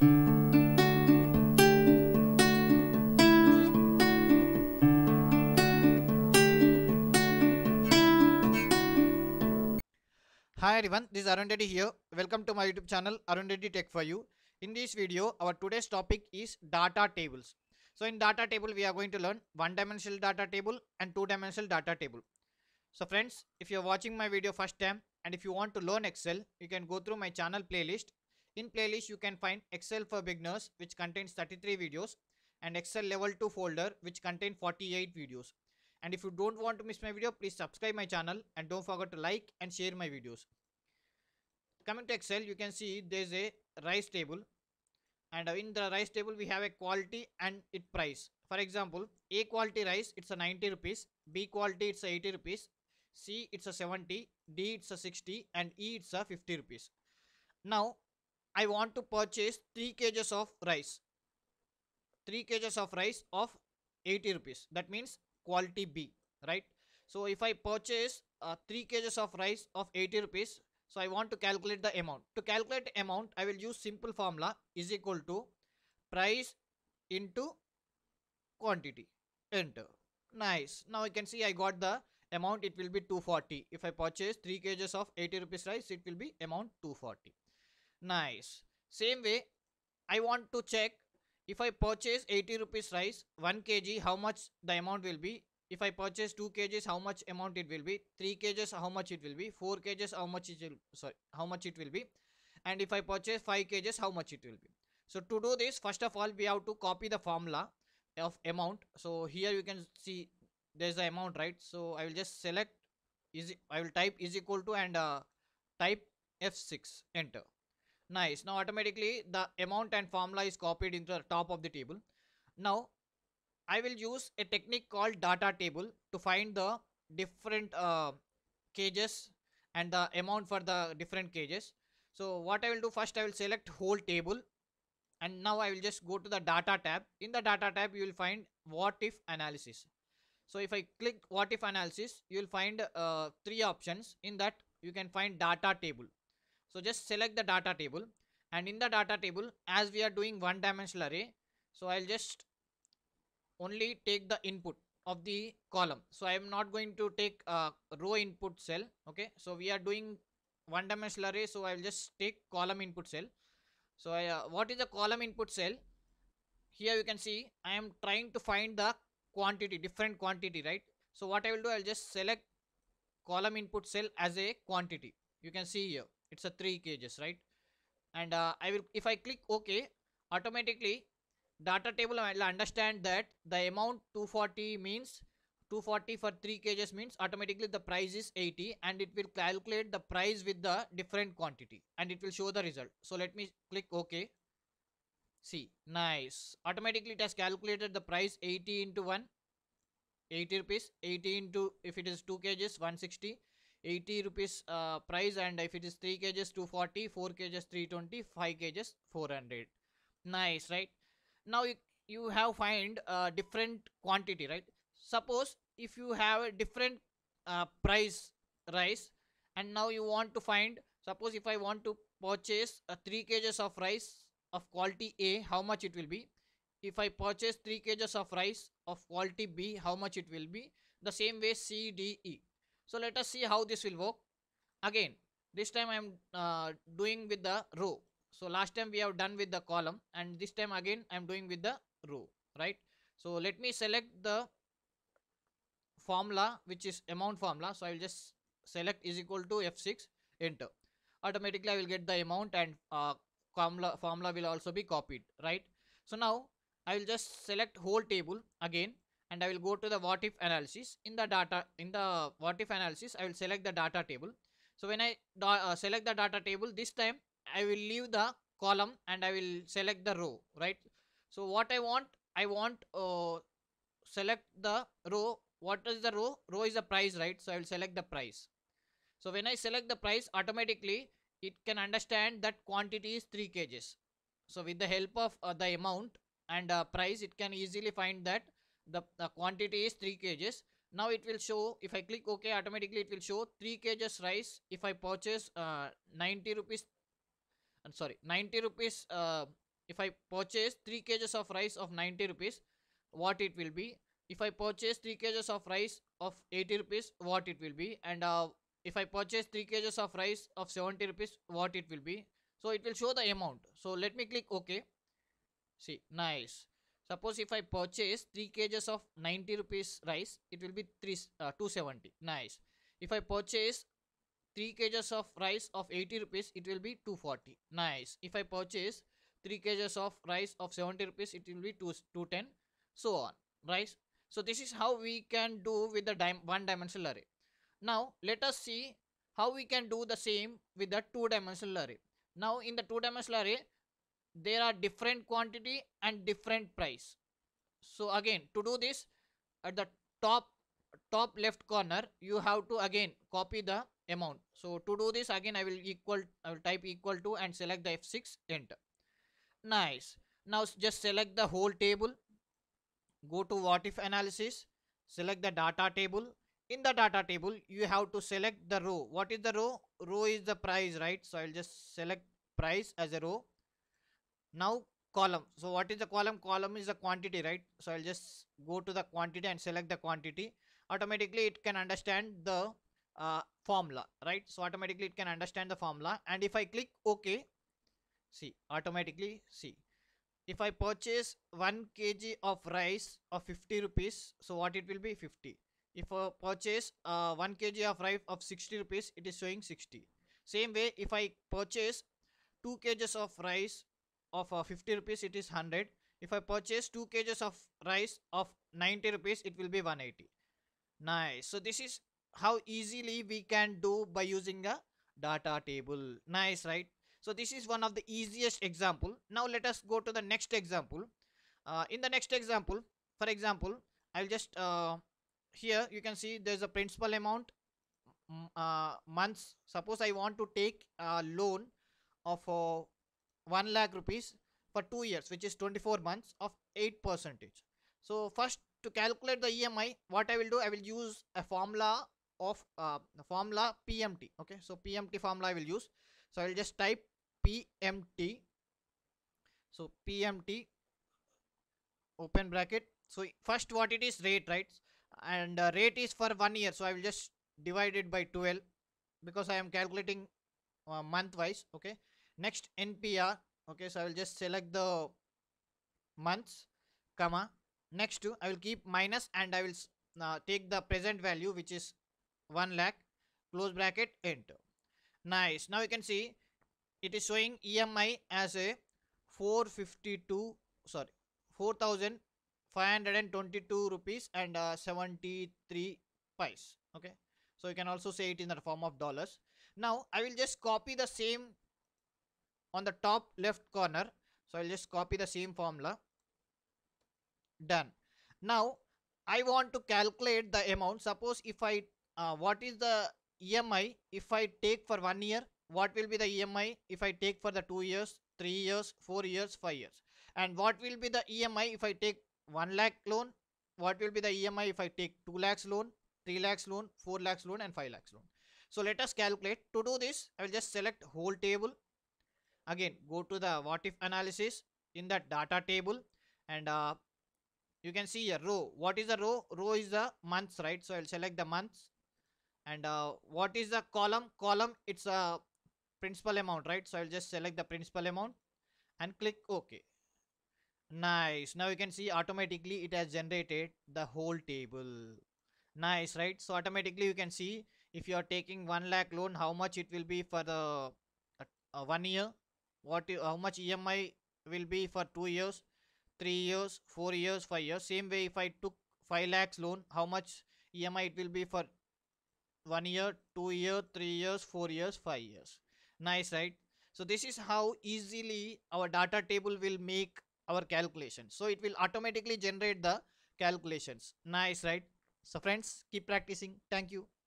Hi everyone, this is Arundhati here. Welcome to my YouTube channel Arundhati Tech for You. In this video, our today's topic is data tables. So in data table, we are going to learn one dimensional data table and two dimensional data table. So friends, if you're watching my video first time and if you want to learn Excel, you can go through my channel playlist in playlist, you can find Excel for beginners, which contains 33 videos and Excel level 2 folder, which contains 48 videos. And if you don't want to miss my video, please subscribe my channel and don't forget to like and share my videos. Coming to Excel, you can see there's a rice table and in the rice table we have a quality and it price. For example, A quality rice it's a 90 rupees, B quality it's a 80 rupees, C it's a 70, D it's a 60 and E it's a 50 rupees. Now I want to purchase 3 kgs of rice. 3 kgs of rice of 80 rupees. That means quality B, right? So if I purchase uh, 3 kgs of rice of 80 rupees, so I want to calculate the amount. To calculate amount, I will use simple formula is equal to price into quantity. Enter. Nice. Now I can see I got the amount it will be 240. If I purchase 3 kgs of 80 rupees rice, it will be amount 240 nice same way i want to check if i purchase 80 rupees rice 1 kg how much the amount will be if i purchase 2 kgs how much amount it will be 3 kgs how much it will be 4 kgs how much it will sorry how much it will be and if i purchase 5 kgs how much it will be so to do this first of all we have to copy the formula of amount so here you can see there's the amount right so i will just select is i will type is equal to and uh, type f6 enter nice now automatically the amount and formula is copied into the top of the table now i will use a technique called data table to find the different uh, cages and the amount for the different cages so what i will do first i will select whole table and now i will just go to the data tab in the data tab you will find what if analysis so if i click what if analysis you will find uh, three options in that you can find data table so just select the data table and in the data table as we are doing one dimensional array. So I'll just only take the input of the column. So I am not going to take a row input cell. Okay. So we are doing one dimensional array. So I will just take column input cell. So I, uh, what is the column input cell? Here you can see I am trying to find the quantity, different quantity, right? So what I will do, I'll just select column input cell as a quantity. You can see here it's a 3 cages, right and uh, i will if i click ok automatically data table will understand that the amount 240 means 240 for 3 cages means automatically the price is 80 and it will calculate the price with the different quantity and it will show the result so let me click ok see nice automatically it has calculated the price 80 into 1 80 rupees 80 into if it is 2 kgs 160 80 rupees uh, price and if it is 3 kgs 240 4 kgs 320 5 kgs 400 nice right now you, you have find a uh, different quantity right suppose if you have a different uh, price rice and now you want to find suppose if i want to purchase a uh, 3 kgs of rice of quality a how much it will be if i purchase 3 kgs of rice of quality b how much it will be the same way c d e so let us see how this will work again this time i am uh, doing with the row so last time we have done with the column and this time again i am doing with the row right so let me select the formula which is amount formula so i will just select is equal to f6 enter automatically i will get the amount and uh, formula formula will also be copied right so now i will just select whole table again and I will go to the what if analysis in the data in the what if analysis I will select the data table so when I uh, select the data table this time I will leave the column and I will select the row right so what I want I want uh, select the row what is the row row is the price right so I will select the price so when I select the price automatically it can understand that quantity is 3 kgs so with the help of uh, the amount and uh, price it can easily find that the, the quantity is 3 kgs now it will show if i click ok automatically it will show 3 kgs rice if i purchase uh, 90 rupees i'm uh, sorry 90 rupees uh, if i purchase 3 kgs of rice of 90 rupees what it will be if i purchase 3 kgs of rice of 80 rupees what it will be and uh, if i purchase 3 kgs of rice of 70 rupees what it will be so it will show the amount so let me click ok see nice Suppose if I purchase 3 kgs of 90 rupees rice, it will be 3 uh, 270. Nice. If I purchase 3 kgs of rice of 80 rupees, it will be 240. Nice. If I purchase 3 kgs of rice of 70 rupees, it will be 2 210. So on, right? So this is how we can do with the dim one dimensional array. Now let us see how we can do the same with the two dimensional array. Now in the two dimensional array, there are different quantity and different price so again to do this at the top top left corner you have to again copy the amount so to do this again i will equal i will type equal to and select the f6 enter nice now just select the whole table go to what if analysis select the data table in the data table you have to select the row what is the row row is the price right so i'll just select price as a row now column so what is the column column is the quantity right so i'll just go to the quantity and select the quantity automatically it can understand the uh, formula right so automatically it can understand the formula and if i click ok see automatically see if i purchase 1 kg of rice of 50 rupees so what it will be 50 if i purchase uh, 1 kg of rice of 60 rupees it is showing 60 same way if i purchase 2 kgs of rice of uh, 50 rupees it is 100 if i purchase 2 kgs of rice of 90 rupees it will be 180 nice so this is how easily we can do by using a data table nice right so this is one of the easiest example now let us go to the next example uh, in the next example for example i'll just uh, here you can see there's a principal amount uh, months suppose i want to take a loan of uh, 1 lakh rupees for 2 years which is 24 months of 8 percentage so first to calculate the emi what i will do i will use a formula of uh, the formula pmt okay so pmt formula i will use so i will just type pmt so pmt open bracket so first what it is rate right and uh, rate is for one year so i will just divide it by 12 because i am calculating uh, month wise okay next npr okay so i will just select the months comma next to i will keep minus and i will uh, take the present value which is 1 lakh close bracket enter nice now you can see it is showing emi as a 452 sorry 4522 rupees and uh, 73 pies okay so you can also say it in the form of dollars now i will just copy the same on the top left corner so I'll just copy the same formula done now I want to calculate the amount suppose if I uh, what is the EMI if I take for one year what will be the EMI if I take for the two years three years four years five years and what will be the EMI if I take 1 lakh loan what will be the EMI if I take 2 lakhs loan 3 lakhs loan 4 lakhs loan and 5 lakhs loan so let us calculate to do this I will just select whole table again go to the what if analysis in that data table and uh, you can see a row what is the row row is the months right so i'll select the months and uh, what is the column column it's a principal amount right so i'll just select the principal amount and click ok nice now you can see automatically it has generated the whole table nice right so automatically you can see if you are taking 1 lakh loan how much it will be for the uh, uh, one year what you? how much EMI will be for 2 years, 3 years, 4 years, 5 years. Same way if I took 5 lakhs loan, how much EMI it will be for 1 year, 2 year, 3 years, 4 years, 5 years. Nice, right? So this is how easily our data table will make our calculation. So it will automatically generate the calculations. Nice, right? So friends, keep practicing. Thank you.